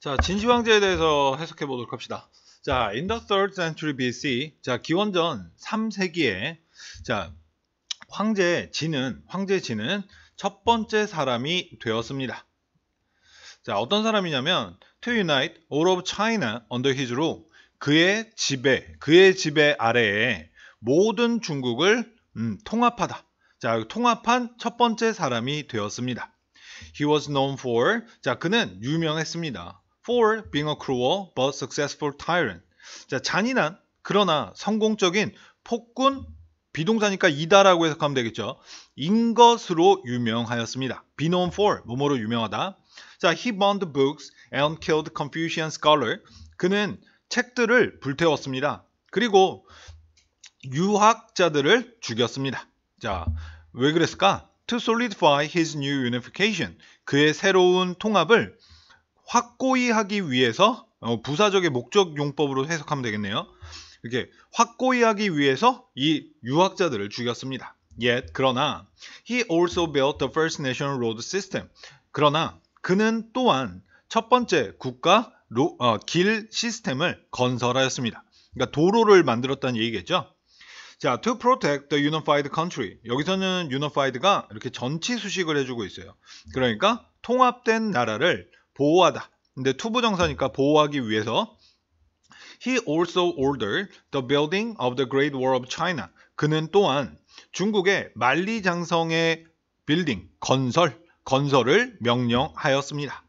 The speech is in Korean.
자, 진시황제에 대해서 해석해 보도록 합시다. 자, in the third century BC, 자, 기원전 3세기에, 자, 황제 진은, 황제 진은 첫 번째 사람이 되었습니다. 자, 어떤 사람이냐면, to unite all of China under his rule, 그의 지배, 그의 지배 아래에 모든 중국을 음, 통합하다. 자, 통합한 첫 번째 사람이 되었습니다. He was known for. 자, 그는 유명했습니다. for being a cruel but successful tyrant. 자, 잔인한 그러나 성공적인 폭군 비동사니까 이다라고 해석하면 되겠죠. 인 것으로 유명하였습니다. be known for 뭐뭐로 유명하다. 자, he burned books and killed Confucian scholar. 그는 책들을 불태웠습니다. 그리고 유학자들을 죽였습니다. 자, 왜 그랬을까? To solidify his new unification. 그의 새로운 통합을 확고히 하기 위해서 어, 부사적의 목적 용법으로 해석하면 되겠네요. 이렇게 확고히 하기 위해서 이 유학자들을 죽였습니다. Yet 그러나 he also built the first national road system. 그러나 그는 또한 첫 번째 국가 로, 어, 길 시스템을 건설하였습니다. 그러니까 도로를 만들었다는 얘기겠죠. 자, to protect the unified country. 여기서는 unified가 이렇게 전치 수식을 해주고 있어요. 그러니까 통합된 나라를 보호하다. 근데 투부 정사니까 보호하기 위해서 He also ordered the building of the Great Wall of China. 그는 또한 중국의 만리장성의 빌딩 건설 건설을 명령하였습니다.